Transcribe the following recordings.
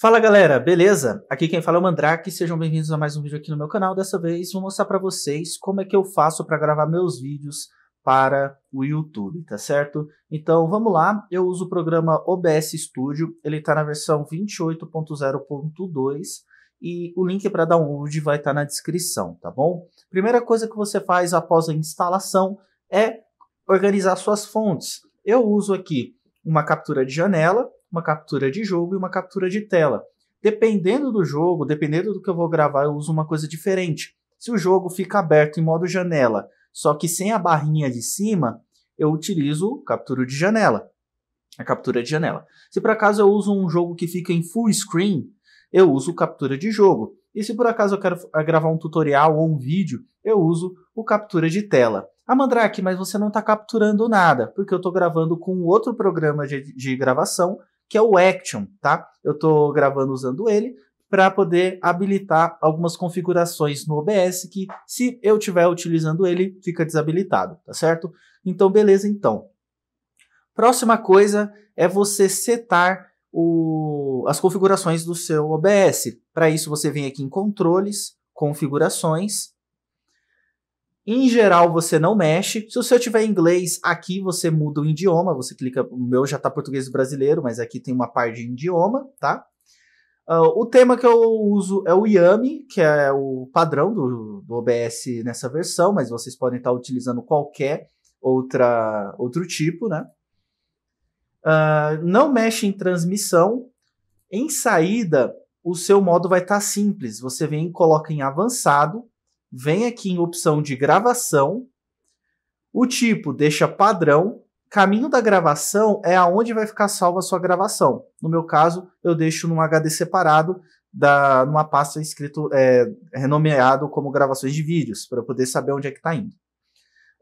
Fala galera, beleza? Aqui quem fala é o Mandrake, sejam bem-vindos a mais um vídeo aqui no meu canal. Dessa vez vou mostrar para vocês como é que eu faço para gravar meus vídeos para o YouTube, tá certo? Então vamos lá, eu uso o programa OBS Studio, ele está na versão 28.0.2 e o link para download vai estar tá na descrição, tá bom? Primeira coisa que você faz após a instalação é organizar suas fontes. Eu uso aqui uma captura de janela, uma captura de jogo e uma captura de tela. Dependendo do jogo, dependendo do que eu vou gravar, eu uso uma coisa diferente. Se o jogo fica aberto em modo janela, só que sem a barrinha de cima, eu utilizo captura de janela. A captura de janela. Se por acaso eu uso um jogo que fica em full screen, eu uso captura de jogo. E se por acaso eu quero eh, gravar um tutorial ou um vídeo, eu uso o captura de tela. Ah, Mandrake, mas você não está capturando nada, porque eu estou gravando com outro programa de, de gravação que é o Action, tá? Eu estou gravando usando ele para poder habilitar algumas configurações no OBS que, se eu estiver utilizando ele, fica desabilitado, tá certo? Então, beleza, então. Próxima coisa é você setar o, as configurações do seu OBS. Para isso, você vem aqui em Controles, Configurações, em geral, você não mexe. Se o seu tiver inglês, aqui você muda o idioma. Você clica, o meu já está português brasileiro, mas aqui tem uma parte de idioma, tá? Uh, o tema que eu uso é o Yami, que é o padrão do, do OBS nessa versão, mas vocês podem estar utilizando qualquer outra, outro tipo, né? Uh, não mexe em transmissão. Em saída, o seu modo vai estar tá simples. Você vem e coloca em avançado vem aqui em opção de gravação, o tipo deixa padrão, caminho da gravação é aonde vai ficar salva a sua gravação. No meu caso, eu deixo num HD separado, da, numa pasta escrito, é, renomeado como gravações de vídeos, para poder saber onde é que está indo.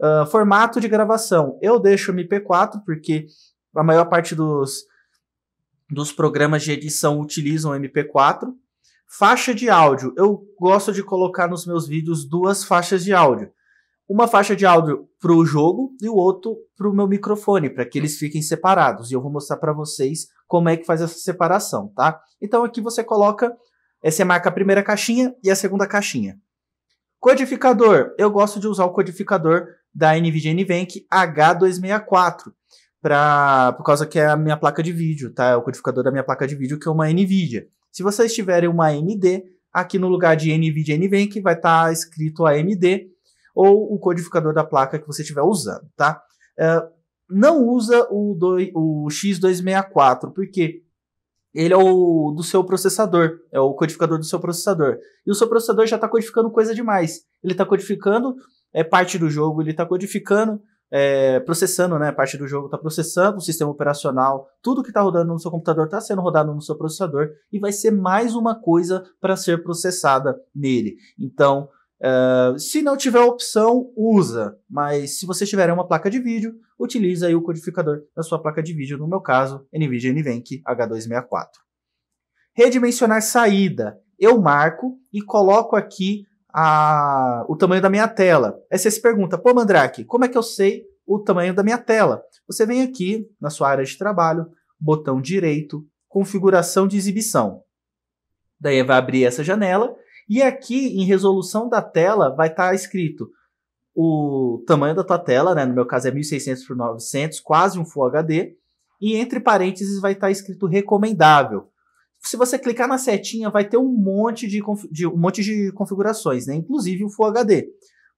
Uh, formato de gravação, eu deixo MP4, porque a maior parte dos, dos programas de edição utilizam MP4, Faixa de áudio. Eu gosto de colocar nos meus vídeos duas faixas de áudio. Uma faixa de áudio para o jogo e o outro para o meu microfone, para que eles fiquem separados. E eu vou mostrar para vocês como é que faz essa separação, tá? Então aqui você coloca, você é marca a primeira caixinha e a segunda caixinha. Codificador. Eu gosto de usar o codificador da NVIDIA NVENC H264 pra, por causa que é a minha placa de vídeo, tá? É o codificador da minha placa de vídeo, que é uma NVIDIA. Se vocês tiverem uma AMD, aqui no lugar de NVIDIA NVENC vai estar tá escrito AMD ou o codificador da placa que você estiver usando, tá? É, não usa o, do, o X264, porque ele é o do seu processador, é o codificador do seu processador. E o seu processador já está codificando coisa demais. Ele está codificando é parte do jogo, ele está codificando é, processando, né? Parte do jogo está processando o sistema operacional, tudo que está rodando no seu computador está sendo rodado no seu processador e vai ser mais uma coisa para ser processada nele. Então, uh, se não tiver opção, usa. Mas se você tiver uma placa de vídeo, utilize aí o codificador da sua placa de vídeo, no meu caso, NVIDIA NVENC H264. Redimensionar saída. Eu marco e coloco aqui a, o tamanho da minha tela. Aí você se pergunta, pô, Mandrake, como é que eu sei o tamanho da minha tela? Você vem aqui na sua área de trabalho, botão direito, configuração de exibição. Daí vai abrir essa janela e aqui em resolução da tela vai estar tá escrito o tamanho da tua tela, né? no meu caso é 1600 por 900, quase um Full HD, e entre parênteses vai estar tá escrito recomendável se você clicar na setinha, vai ter um monte de, de um monte de configurações, né? inclusive o Full HD.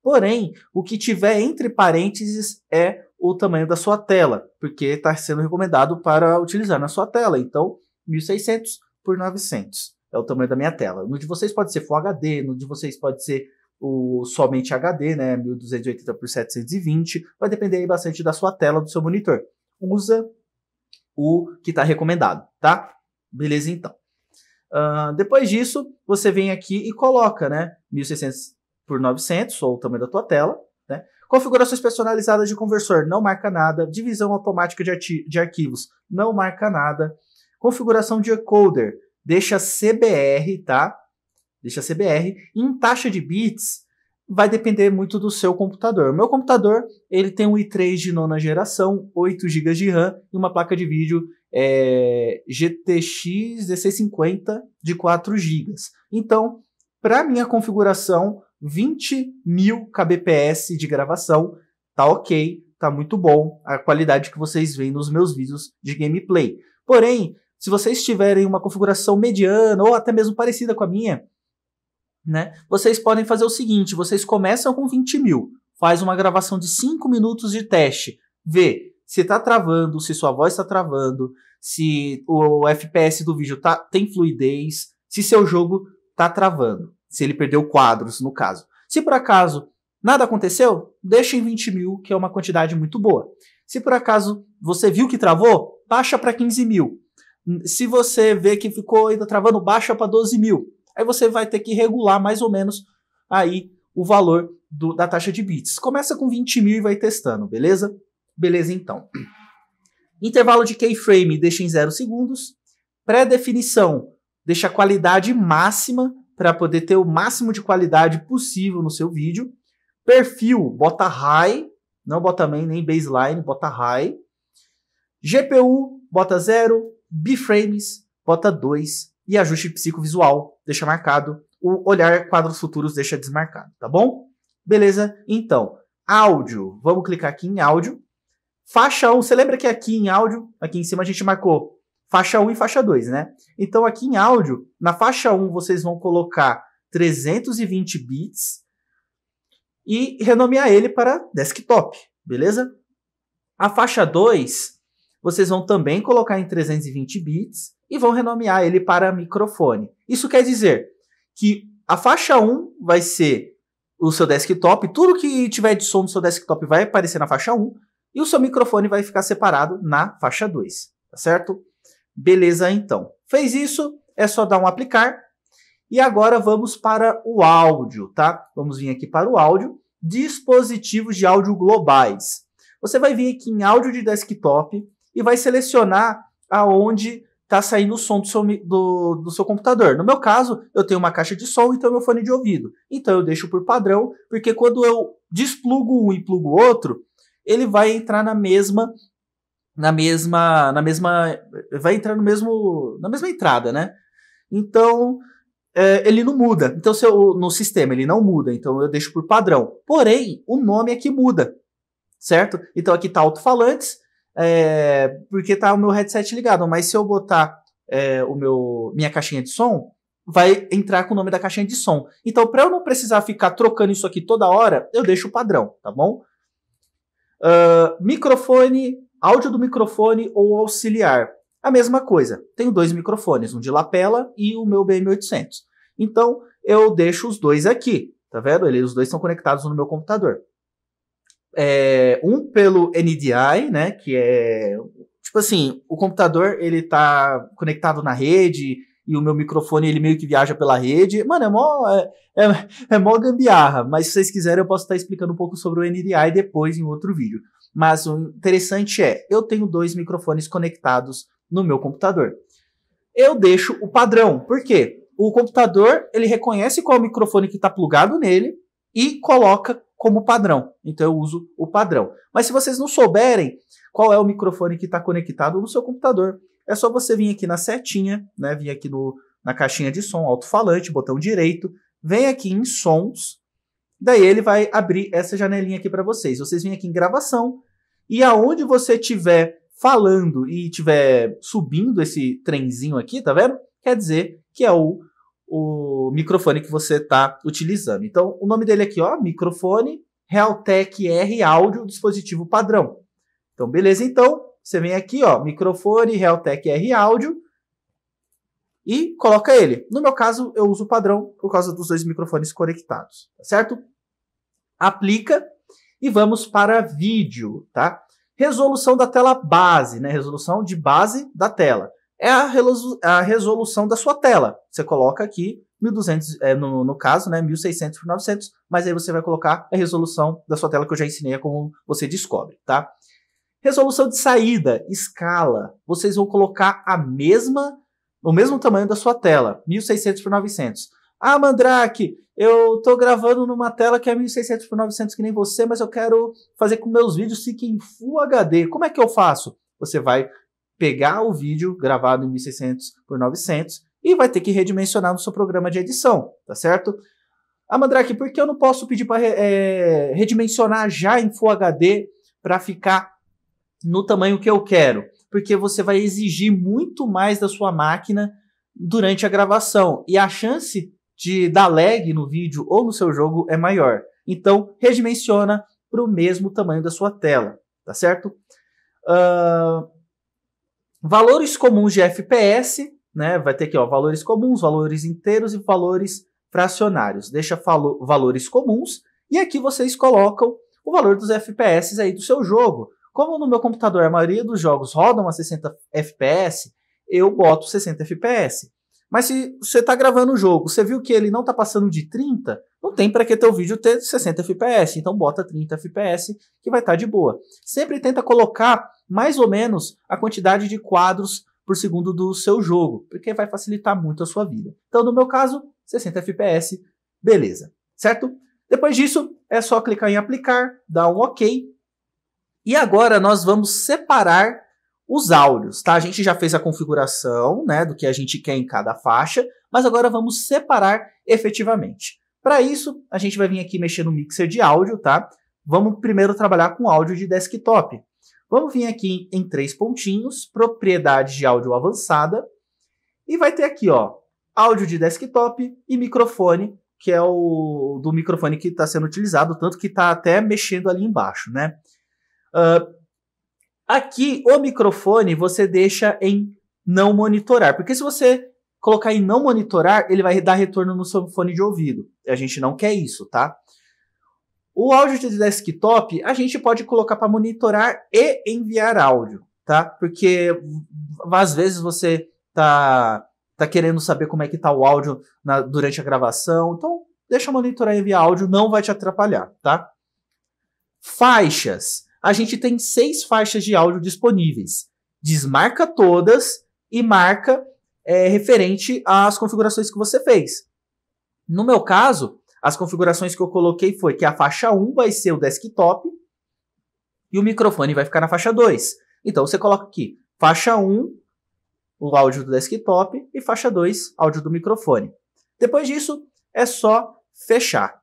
Porém, o que tiver entre parênteses é o tamanho da sua tela, porque está sendo recomendado para utilizar na sua tela. Então, 1600 por 900 é o tamanho da minha tela. No de vocês pode ser Full HD, no de vocês pode ser o somente HD, né, 1280 por 720, vai depender aí bastante da sua tela, do seu monitor. Usa o que está recomendado, tá? Beleza, então. Uh, depois disso, você vem aqui e coloca, né, 1600 por 900, ou o tamanho da tua tela, né? Configurações personalizadas de conversor, não marca nada. Divisão automática de, de arquivos, não marca nada. Configuração de encoder, deixa CBR, tá? Deixa CBR. Em taxa de bits, vai depender muito do seu computador. O meu computador, ele tem um i3 de nona geração, 8 GB de RAM e uma placa de vídeo é, GTX 1650 de 4 GB. Então, para minha configuração, 20 mil kbps de gravação, tá ok, tá muito bom a qualidade que vocês veem nos meus vídeos de gameplay. Porém, se vocês tiverem uma configuração mediana ou até mesmo parecida com a minha, né, vocês podem fazer o seguinte: vocês começam com 20 mil, faz uma gravação de 5 minutos de teste, vê se está travando, se sua voz está travando, se o FPS do vídeo tá, tem fluidez, se seu jogo está travando, se ele perdeu quadros, no caso. Se por acaso nada aconteceu, deixa em 20 mil, que é uma quantidade muito boa. Se por acaso você viu que travou, baixa para 15 mil. Se você vê que ficou ainda travando, baixa para 12 mil. Aí você vai ter que regular mais ou menos aí o valor do, da taxa de bits. Começa com 20 mil e vai testando, beleza? Beleza, então. Intervalo de keyframe deixa em 0 segundos. Pré-definição deixa a qualidade máxima para poder ter o máximo de qualidade possível no seu vídeo. Perfil, bota high, não bota main nem baseline, bota high. GPU, bota 0. frames bota 2. E ajuste psicovisual, deixa marcado. O olhar quadros futuros deixa desmarcado, tá bom? Beleza? Então, áudio. Vamos clicar aqui em áudio. Faixa 1, você lembra que aqui em áudio, aqui em cima a gente marcou faixa 1 e faixa 2, né? Então aqui em áudio, na faixa 1 vocês vão colocar 320 bits e renomear ele para desktop, beleza? A faixa 2, vocês vão também colocar em 320 bits e vão renomear ele para microfone. Isso quer dizer que a faixa 1 vai ser o seu desktop, tudo que tiver de som no seu desktop vai aparecer na faixa 1, e o seu microfone vai ficar separado na faixa 2, tá certo? Beleza, então. Fez isso, é só dar um aplicar. E agora vamos para o áudio, tá? Vamos vir aqui para o áudio, dispositivos de áudio globais. Você vai vir aqui em áudio de desktop e vai selecionar aonde está saindo o som do seu, do, do seu computador. No meu caso, eu tenho uma caixa de som e tenho meu fone de ouvido. Então eu deixo por padrão, porque quando eu desplugo um e plugo o outro, ele vai entrar na mesma na mesma na mesma vai entrar no mesmo na mesma entrada, né? Então é, ele não muda. Então se eu, no sistema ele não muda, então eu deixo por padrão. Porém o nome é que muda, certo? Então aqui tá alto-falantes é, porque tá o meu headset ligado. Mas se eu botar é, o meu minha caixinha de som vai entrar com o nome da caixinha de som. Então, para eu não precisar ficar trocando isso aqui toda hora, eu deixo o padrão, tá bom? Uh, microfone, áudio do microfone ou auxiliar. A mesma coisa. Tenho dois microfones, um de lapela e o meu BM800. Então, eu deixo os dois aqui. Tá vendo? Eles, os dois estão conectados no meu computador. É, um pelo NDI, né? Que é tipo assim, o computador ele tá conectado na rede, e o meu microfone ele meio que viaja pela rede. Mano, é mó, é, é, é mó gambiarra, mas se vocês quiserem eu posso estar explicando um pouco sobre o NDI depois em outro vídeo. Mas o interessante é, eu tenho dois microfones conectados no meu computador. Eu deixo o padrão, por quê? O computador, ele reconhece qual microfone que está plugado nele e coloca como padrão. Então eu uso o padrão. Mas se vocês não souberem qual é o microfone que está conectado no seu computador, é só você vir aqui na setinha, né? Vir aqui no, na caixinha de som, alto-falante, botão direito, vem aqui em sons, daí ele vai abrir essa janelinha aqui para vocês. Vocês vêm aqui em gravação e aonde você tiver falando e tiver subindo esse trenzinho aqui, tá vendo? Quer dizer que é o, o microfone que você está utilizando. Então, o nome dele aqui, ó, microfone Realtek R áudio dispositivo padrão. Então, beleza. Então, você vem aqui, ó, microfone Realtek R áudio e coloca ele. No meu caso, eu uso o padrão por causa dos dois microfones conectados, tá certo? Aplica e vamos para vídeo, tá? Resolução da tela base, né? Resolução de base da tela. É a resolução da sua tela. Você coloca aqui 1200, é, no, no, caso, né, 1600 por 900, mas aí você vai colocar a resolução da sua tela que eu já ensinei é como você descobre, tá? Resolução de saída, escala. Vocês vão colocar a mesma, o mesmo tamanho da sua tela, 1600 por 900. Ah, Mandrake, eu estou gravando numa tela que é 1600 por 900 que nem você, mas eu quero fazer com meus vídeos fiquem em Full HD. Como é que eu faço? Você vai pegar o vídeo gravado em 1600 por 900 e vai ter que redimensionar no seu programa de edição, tá certo? Ah, Mandrake, por que eu não posso pedir para é, eh, redimensionar já em Full HD para ficar no tamanho que eu quero, porque você vai exigir muito mais da sua máquina durante a gravação e a chance de dar lag no vídeo ou no seu jogo é maior. Então, redimensiona para o mesmo tamanho da sua tela, tá certo? Uh, valores comuns de FPS, né? Vai ter aqui, ó, valores comuns, valores inteiros e valores fracionários. Deixa valores comuns e aqui vocês colocam o valor dos FPS aí do seu jogo. Como no meu computador a maioria dos jogos rodam a 60 FPS, eu boto 60 FPS. Mas se você está gravando o jogo, você viu que ele não está passando de 30, não tem para que teu vídeo ter 60 FPS. Então bota 30 FPS que vai estar tá de boa. Sempre tenta colocar mais ou menos a quantidade de quadros por segundo do seu jogo, porque vai facilitar muito a sua vida. Então no meu caso, 60 FPS, beleza, certo? Depois disso, é só clicar em aplicar, dar um OK e agora nós vamos separar os áudios, tá? A gente já fez a configuração, né, do que a gente quer em cada faixa, mas agora vamos separar efetivamente. Para isso, a gente vai vir aqui mexer no mixer de áudio, tá? Vamos primeiro trabalhar com áudio de desktop. Vamos vir aqui em três pontinhos, propriedade de áudio avançada, e vai ter aqui, ó, áudio de desktop e microfone, que é o do microfone que está sendo utilizado, tanto que está até mexendo ali embaixo, né? Uh, aqui, o microfone você deixa em não monitorar, porque se você colocar em não monitorar, ele vai dar retorno no seu fone de ouvido. A gente não quer isso, tá? O áudio de desktop, a gente pode colocar para monitorar e enviar áudio, tá? Porque às vezes você tá tá querendo saber como é que tá o áudio na, durante a gravação. Então, deixa monitorar e enviar áudio, não vai te atrapalhar, tá? Faixas a gente tem seis faixas de áudio disponíveis. Desmarca todas e marca é, referente às configurações que você fez. No meu caso, as configurações que eu coloquei foi que a faixa 1 vai ser o desktop e o microfone vai ficar na faixa 2. Então você coloca aqui faixa 1, o áudio do desktop e faixa 2, áudio do microfone. Depois disso, é só fechar.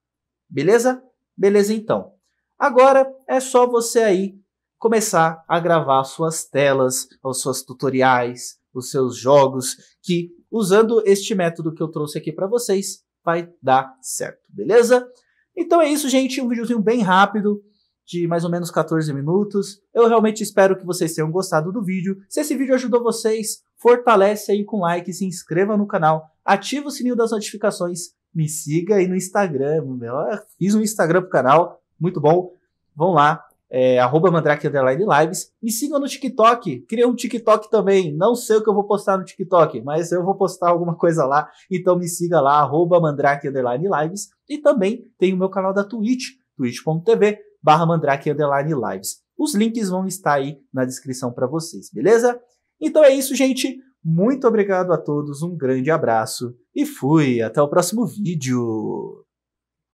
Beleza? Beleza então. Agora é só você aí começar a gravar suas telas, os seus tutoriais, os seus jogos, que usando este método que eu trouxe aqui para vocês, vai dar certo, beleza? Então é isso, gente, um videozinho bem rápido, de mais ou menos 14 minutos. Eu realmente espero que vocês tenham gostado do vídeo. Se esse vídeo ajudou vocês, fortalece aí com like, se inscreva no canal, ativa o sininho das notificações, me siga aí no Instagram, Eu fiz um Instagram pro canal, muito bom. Vão lá, é, arroba Mandrake Lives. Me sigam no TikTok, criei um TikTok também. Não sei o que eu vou postar no TikTok, mas eu vou postar alguma coisa lá. Então me siga lá, arroba Mandrake Lives. E também tem o meu canal da Twitch, twitch.tv barra Mandrake Lives. Os links vão estar aí na descrição para vocês, beleza? Então é isso, gente. Muito obrigado a todos, um grande abraço e fui! Até o próximo vídeo!